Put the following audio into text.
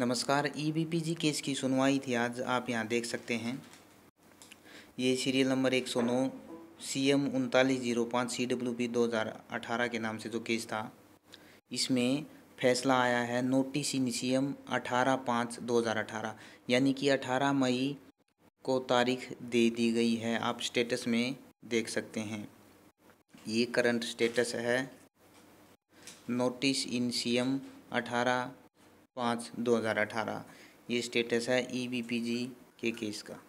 नमस्कार E B P G case की सुनवाई थी आज आप यहाँ देख सकते हैं ये सीरियल नंबर एक सौ नौ सी एम उनतालीस जीरो पाँच सी डब्ल्यू पी दो हज़ार अठारह के नाम से जो केस था इसमें फैसला आया है नोटिस इन सी एम अठारह पाँच दो हज़ार अठारह यानी कि अठारह मई को तारीख दे दी गई है आप स्टेटस में देख सकते हैं ये करंट स्टेटस है नोटिस इन सी एम अठारह पाँच दो हज़ार अठारह ये स्टेटस है ई बी पी जी के केस का